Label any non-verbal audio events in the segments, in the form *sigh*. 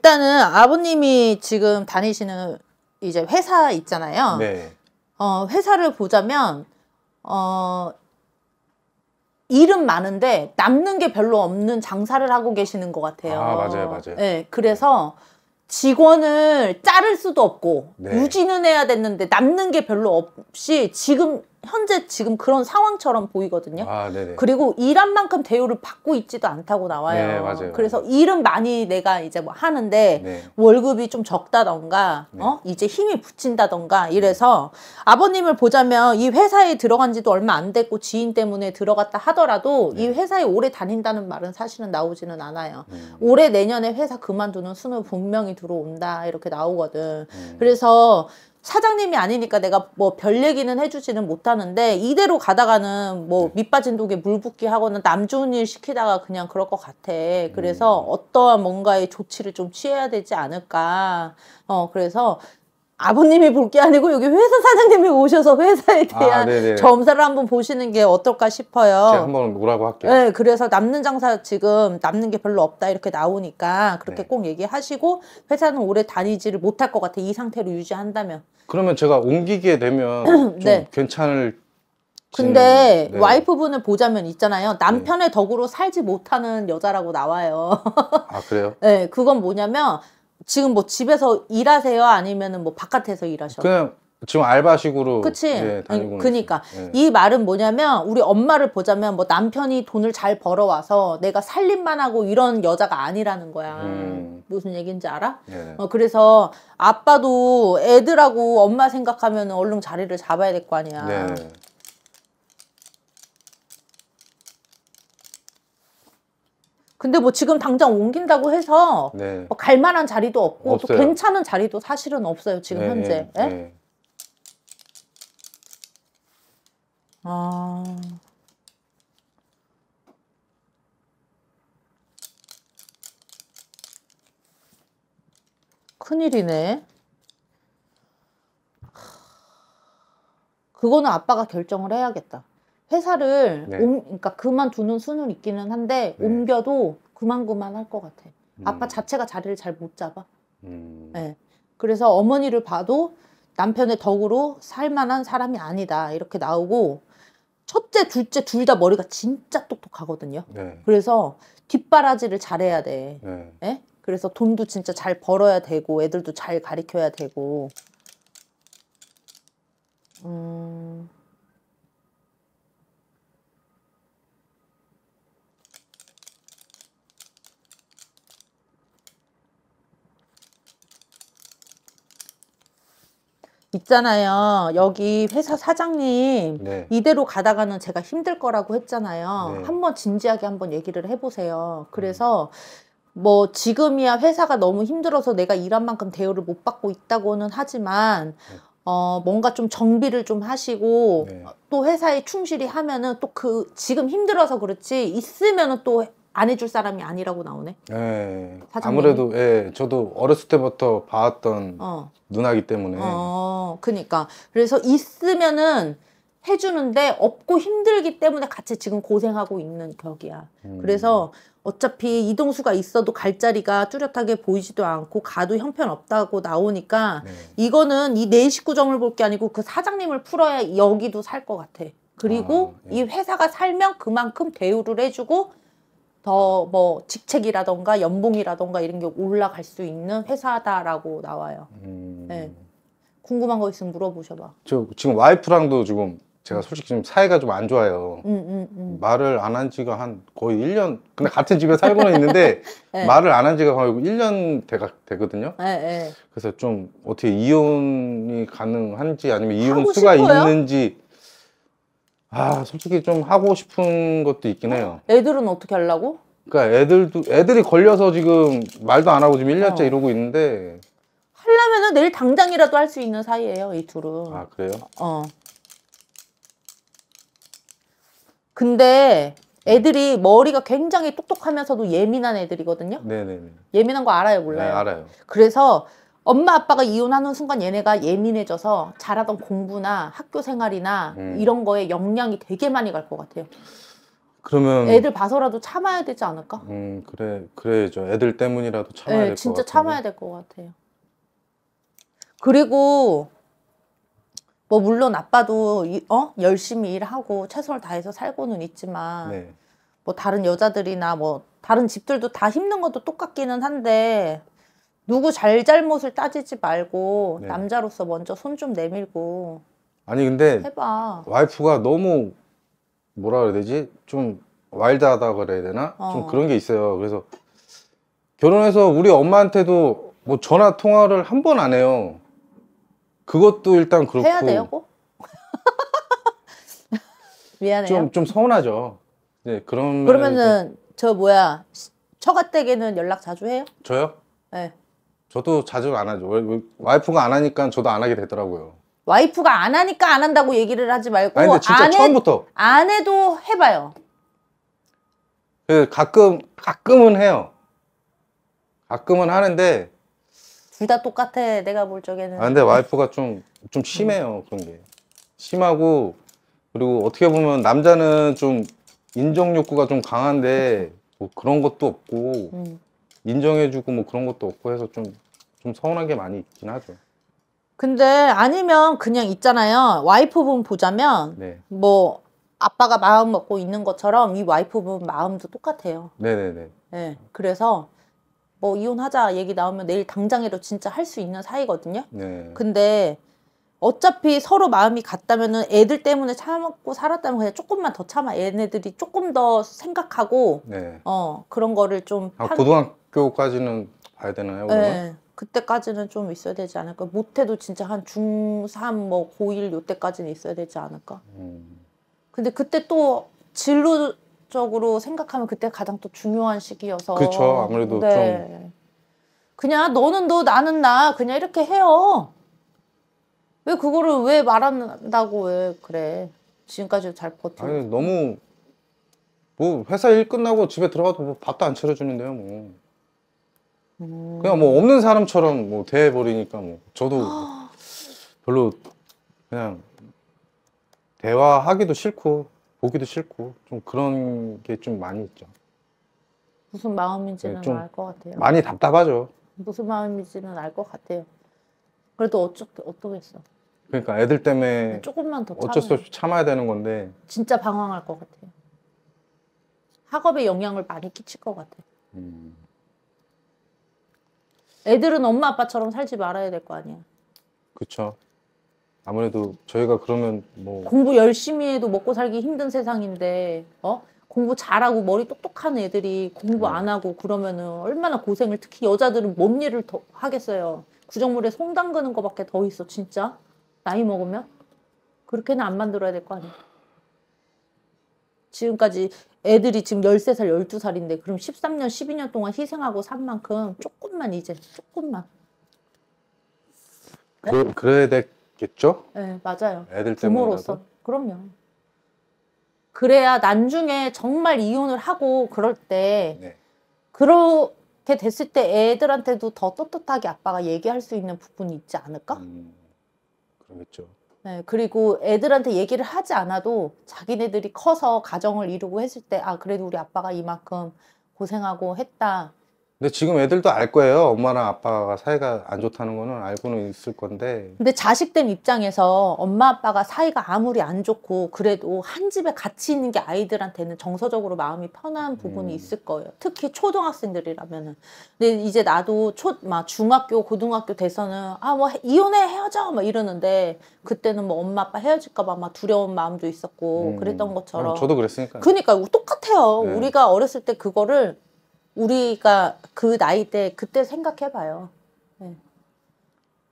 일단은 아버님이 지금 다니시는 이제 회사 있잖아요. 네. 어, 회사를 보자면 어, 일은 많은데 남는 게 별로 없는 장사를 하고 계시는 것 같아요. 아, 맞아요, 맞아요. 네, 그래서 직원을 자를 수도 없고 네. 유지는 해야 됐는데 남는 게 별로 없이 지금 현재 지금 그런 상황처럼 보이거든요. 아, 그리고 일한 만큼 대우를 받고 있지도 않다고 나와요. 네, 그래서 일은 많이 내가 이제 뭐 하는데 네. 월급이 좀 적다던가 네. 어? 이제 힘이 붙인다던가 이래서 아버님을 보자면 이 회사에 들어간 지도 얼마 안 됐고 지인 때문에 들어갔다 하더라도 이 네. 회사에 오래 다닌다는 말은 사실은 나오지는 않아요. 음. 올해 내년에 회사 그만두는 수는 분명히 들어온다 이렇게 나오거든. 음. 그래서 사장님이 아니니까 내가 뭐 별 얘기는 해주지는 못하는데 이대로 가다가는 뭐 네. 밑빠진 독에 물 붓기 하거나 남 좋은 일 시키다가 그냥 그럴 것 같아. 그래서 음. 어떠한 뭔가의 조치를 좀 취해야 되지 않을까. 어 그래서 아버님이 볼 게 아니고 여기 회사 사장님이 오셔서 회사에 아, 대한 아, 점사를 한번 보시는 게 어떨까 싶어요. 제가 한번 오라고 할게요. 네, 그래서 남는 장사 지금 남는 게 별로 없다 이렇게 나오니까 그렇게 네. 꼭 얘기하시고 회사는 오래 다니지를 못할 것 같아 이 상태로 유지한다면. 그러면 제가 옮기게 되면 *clears throat* 좀 네. 괜찮을. 근데 네. 와이프분을 보자면 있잖아요. 남편의 네. 덕으로 살지 못하는 여자라고 나와요. 아 그래요? *laughs* 네, 그건 뭐냐면 지금 뭐 집에서 일하세요? 아니면은 뭐 바깥에서 일하셔? 그냥 지금 알바식으로 그치? 예, 다니고 그니까 예. 이 말은 뭐냐면 우리 엄마를 보자면 뭐 남편이 돈을 잘 벌어와서 내가 살림만 하고 이런 여자가 아니라는 거야 음. 무슨 얘기인지 알아? 예. 어, 그래서 아빠도 애들하고 엄마 생각하면 얼른 자리를 잡아야 될 거 아니야 네. 근데 뭐 지금 당장 옮긴다고 해서 네. 뭐 갈만한 자리도 없고 또 괜찮은 자리도 사실은 없어요 지금 네, 현재. 네. 네. 아. 큰일이네. 그거는 아빠가 결정을 해야겠다. 회사를 네. 옴, 그러니까 그만두는 수는 있기는 한데 네. 옮겨도 그만그만 할 것 같아. 음. 아빠 자체가 자리를 잘 못 잡아. 음. 네. 그래서 어머니를 봐도 남편의 덕으로 살만한 사람이 아니다 이렇게 나오고 첫째, 둘째 둘 다 머리가 진짜 똑똑하거든요. 네. 그래서 뒷바라지를 잘해야 돼. 네. 네? 그래서 돈도 진짜 잘 벌어야 되고 애들도 잘 가르쳐야 되고. 음... 있잖아요. 여기 회사 사장님 네. 이대로 가다가는 제가 힘들 거라고 했잖아요. 네. 한번 진지하게 한번 얘기를 해보세요. 그래서 음. 뭐 지금이야 회사가 너무 힘들어서 내가 일한 만큼 대우를 못 받고 있다고는 하지만 네. 어, 뭔가 좀 정비를 좀 하시고 네. 또 회사에 충실히 하면은 또 그 지금 힘들어서 그렇지 있으면은 또안 해줄 사람이 아니라고 나오네. 예. 아무래도 예, 저도 어렸을 때부터 봐왔던 어. 누나기 때문에 어, 그니까. 그래서 있으면은 해주는데 없고 힘들기 때문에 같이 지금 고생하고 있는 격이야. 음. 그래서 어차피 이동수가 있어도 갈 자리가 뚜렷하게 보이지도 않고 가도 형편없다고 나오니까 네. 이거는 이 내 식구정을 볼 게 아니고 그 사장님을 풀어야 여기도 살 것 같아. 그리고 아, 예. 이 회사가 살면 그만큼 대우를 해주고 더뭐 직책이라던가 연봉이라던가 이런 게 올라갈 수 있는 회사다라고 나와요. 음... 네. 궁금한 거 있으면 물어보셔봐. 저 지금 와이프랑도 지금 제가 솔직히 지금 사이가 좀 안 좋아요. 음, 음, 음. 말을 안 한 지가 한 거의 1년, 근데 같은 집에 살고는 있는데 *laughs* 네. 말을 안 한 지가 거의 1년 되가, 되거든요. 네, 네. 그래서 좀 어떻게 이혼이 가능한지 아니면 이혼 수가 싶어요? 있는지 아 솔직히 좀 하고 싶은 것도 있긴 해요. 어? 애들은 어떻게 하려고? 그러니까 애들도 애들이 걸려서 지금 말도 안 하고 지금 1년째 어. 이러고 있는데 하려면은 내일 당장이라도 할 수 있는 사이예요 이 둘은. 아 그래요? 어. 근데 애들이 머리가 굉장히 똑똑하면서도 예민한 애들이거든요. 네네. 예민한 거 알아요, 몰라요? 네, 알아요. 그래서 엄마 아빠가 이혼하는 순간 얘네가 예민해져서 잘하던 공부나 학교 생활이나 음. 이런 거에 영향이 되게 많이 갈 것 같아요. 그러면 애들 봐서라도 참아야 되지 않을까? 음 그래 그래죠 애들 때문이라도 참아야 네, 될것 같아요. 진짜 참아야 될 것 같아요. 그리고 뭐 물론 아빠도 어 열심히 일하고 최선을 다해서 살고는 있지만 네. 뭐 다른 여자들이나 뭐 다른 집들도 다 힘든 것도 똑같기는 한데 누구 잘잘못을 따지지 말고 네. 남자로서 먼저 손 좀 내밀고 아니 근데 해봐. 와이프가 너무 뭐라 그래야 되지? 좀 와일드하다 그래야 되나? 어. 좀 그런 게 있어요. 그래서 결혼해서 우리 엄마한테도 뭐 전화 통화를 한 번 안 해요. 그것도 일단 그렇고 해야 돼요, 꼭? *laughs* 미안해요. 좀, 좀 서운하죠. 네, 그런 그러면은 저 뭐야 처가댁에는 연락 자주 해요? 저요? 네. 저도 자주 안 하죠. 와이프가 안 하니까 저도 안 하게 되더라고요. 와이프가 안 하니까 안 한다고 얘기를 하지 말고 아니 근데 진짜 안 해- 처음부터 안 해도 해봐요. 그 가끔 가끔은 해요. 가끔은 하는데 둘 다 똑같아. 내가 볼 적에는. 아 근데 와이프가 좀 좀 심해요 음. 그런 게 심하고 그리고 어떻게 보면 남자는 좀 인정 욕구가 좀 강한데 뭐 그런 것도 없고 음. 인정해주고 뭐 그런 것도 없고 해서 좀, 좀 서운한 게 많이 있긴 하죠. 근데 아니면 그냥 있잖아요. 와이프분 보자면 네. 뭐 아빠가 마음 먹고 있는 것처럼 이 와이프분 마음도 똑같아요. 네네네. 네, 그래서 뭐 이혼하자 얘기 나오면 내일 당장이도 진짜 할 수 있는 사이거든요. 네. 근데 어차피 서로 마음이 같다면은 애들 때문에 참고 살았다면 그냥 조금만 더 참아. 얘네들이 조금 더 생각하고 네. 어 그런 거를 좀 아, 판... 고등학 학교까지는 봐야 되나요? 그 네. 그때까지는 좀 있어야 되지 않을까. 못해도 진짜 한 중3, 뭐 고1 요때까지는 있어야 되지 않을까. 음. 근데 그때 또 진로적으로 생각하면 그때 가장 또 중요한 시기여서. 그렇죠. 아무래도 네. 좀. 그냥 너는 너, 나는 나. 그냥 이렇게 해요. 왜 그거를 왜 말한다고 왜 그래. 지금까지 도잘 버티고. 아니, 너무 뭐 회사 일 끝나고 집에 들어가도 뭐 밥도 안 차려주는데요, 뭐. 그냥 뭐 없는 사람처럼 뭐 대해버리니까 뭐 저도 아. 별로 그냥 대화하기도 싫고 보기도 싫고 좀 그런 게 좀 많이 있죠. 무슨 마음인지는 네, 알것 같아요. 많이 답답하죠. 무슨 마음인지는 알 것 같아요. 그래도 어쩌 어떠겠어. 그러니까 애들 때문에 네, 조금만 더 어쩔 참아요. 수 없이 참아야 되는 건데 진짜 방황할 것 같아요. 학업에 영향을 많이 끼칠 것 같아요. 음. 애들은 엄마 아빠처럼 살지 말아야 될 거 아니야. 그쵸. 아무래도 저희가 그러면 뭐 공부 열심히 해도 먹고 살기 힘든 세상인데 어 공부 잘하고 머리 똑똑한 애들이 공부 네. 안 하고 그러면은 얼마나 고생을 특히 여자들은 뭔 일을 더 하겠어요. 구정물에 송 담그는 거밖에 더 있어 진짜 나이 먹으면 그렇게는 안 만들어야 될 거 아니야. 지금까지 애들이 지금 13살, 12살인데 그럼 13년, 12년 동안 희생하고 산 만큼 조금만 이제 조금만 네? 그, 래야 되겠죠? 네, 맞아요. 애들 부모로서. 그럼요. 그래야 나중에 정말 이혼을 하고 그럴 때 네. 그렇게 됐을 때 애들한테도 더 떳떳하게 아빠가 얘기할 수 있는 부분이 있지 않을까? 음, 그러겠죠. 네, 그리고 애들한테 얘기를 하지 않아도 자기네들이 커서 가정을 이루고 했을 때, 아, 그래도 우리 아빠가 이만큼 고생하고 했다. 근데 지금 애들도 알 거예요. 엄마랑 아빠가 사이가 안 좋다는 거는 알고는 있을 건데. 근데 자식된 입장에서 엄마 아빠가 사이가 아무리 안 좋고 그래도 한 집에 같이 있는 게 아이들한테는 정서적으로 마음이 편한 부분이 음. 있을 거예요. 특히 초등학생들이라면은. 근데 이제 나도 초, 막 중학교, 고등학교 돼서는 아 뭐 이혼해 헤어져 막 이러는데 그때는 뭐 엄마 아빠 헤어질까봐 막 두려운 마음도 있었고 음. 그랬던 것처럼. 아, 저도 그랬으니까. 그니까 똑같아요. 네. 우리가 어렸을 때 그거를 우리가 그 나이 때 그때 생각해봐요. 네.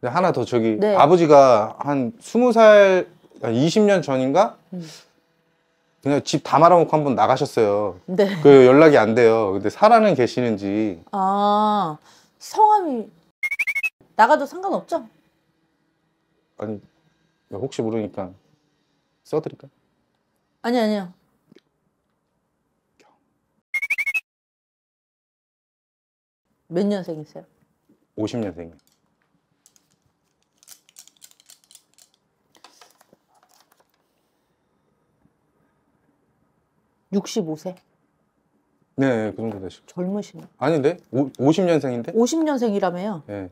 하나 더 저기 네. 아버지가 한 스무 살 20년 전인가 음. 그냥 집 다 말아먹고 한번 나가셨어요. 네. 그 연락이 안 돼요. 근데 살아는 계시는지. 아 성함이 나가도 상관없죠? 아니 혹시 모르니까 써드릴까? 요 아니 아니요. 몇 년생이세요? 50년생이요. 육십세 네, 그 정도 되시고. 젊으시네. 아닌데? 오, 50년생인데? 50년생이라며요? 네.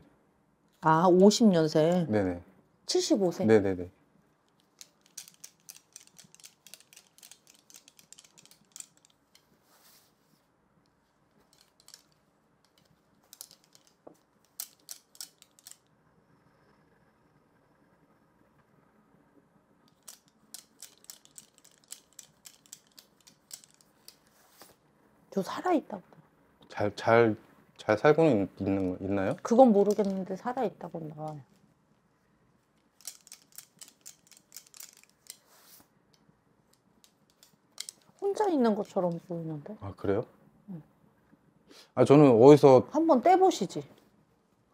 아, 50년생. 네네. 75세. 네네네. 저 살아있다고. 잘, 잘, 잘 살고는 있, 있는, 있나요? 그건 모르겠는데 살아있다고 나 혼자 있는 것처럼 보이는데? 아, 그래요? 아, 저는 어디서. 한번 떼보시지.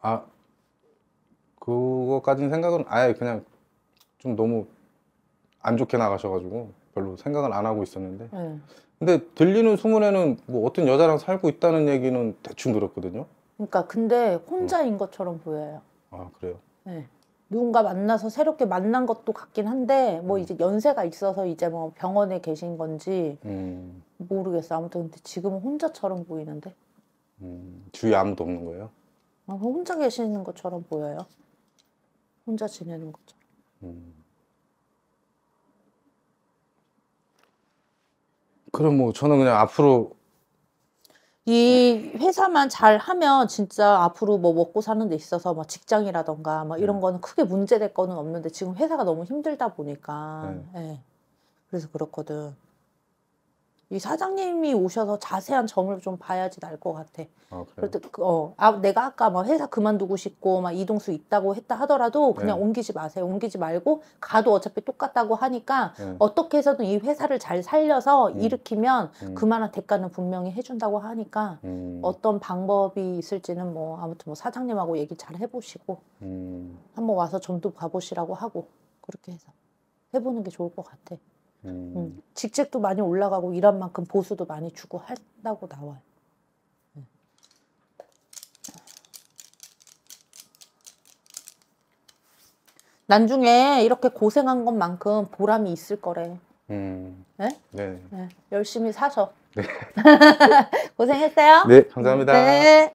아, 그거까진 생각은 아예 그냥 좀 너무 안 좋게 나가셔가지고. 별로 생각을 안 하고 있었는데 네. 근데 들리는 소문에는 뭐 어떤 여자랑 살고 있다는 얘기는 대충 들었거든요. 그러니까 근데 혼자인 음. 것처럼 보여요. 아 그래요? 네. 누군가 만나서 새롭게 만난 것도 같긴 한데 뭐 음. 이제 연세가 있어서 이제 뭐 병원에 계신 건지 음. 모르겠어. 아무튼 근데 지금은 혼자처럼 보이는데. 음, 주위에 아무도 없는 거예요? 아, 뭐 혼자 계시는 것처럼 보여요. 혼자 지내는 것처럼. 음. 그럼 뭐 저는 그냥 앞으로 이 회사만 잘 하면 진짜 앞으로 뭐 먹고 사는 데 있어서 막 뭐 직장이라던가 막 뭐 이런 네. 거는 크게 문제될 거는 없는데 지금 회사가 너무 힘들다 보니까 네. 네. 그래서 그렇거든. 이 사장님이 오셔서 자세한 점을 좀 봐야지 날 것 같아. 아, 그래요? 그 어, 아, 내가 아까 뭐 회사 그만두고 싶고 막 이동수 있다고 했다 하더라도 그냥 네. 옮기지 마세요. 옮기지 말고 가도 어차피 똑같다고 하니까 네. 어떻게 해서든 이 회사를 잘 살려서 음. 일으키면 음. 그만한 대가는 분명히 해준다고 하니까 음. 어떤 방법이 있을지는 뭐 아무튼 뭐 사장님하고 얘기 잘 해보시고 음. 한번 와서 점도 봐보시라고 하고 그렇게 해서 해보는 게 좋을 것 같아. 음. 음. 직책도 많이 올라가고 일한 만큼 보수도 많이 주고 한다고 나와요. 난중에 음. 이렇게 고생한 것만큼 보람이 있을 거래. 음. 네? 네. 네. 열심히 사셔. 네. *laughs* 고생했어요. 네, 감사합니다. 네.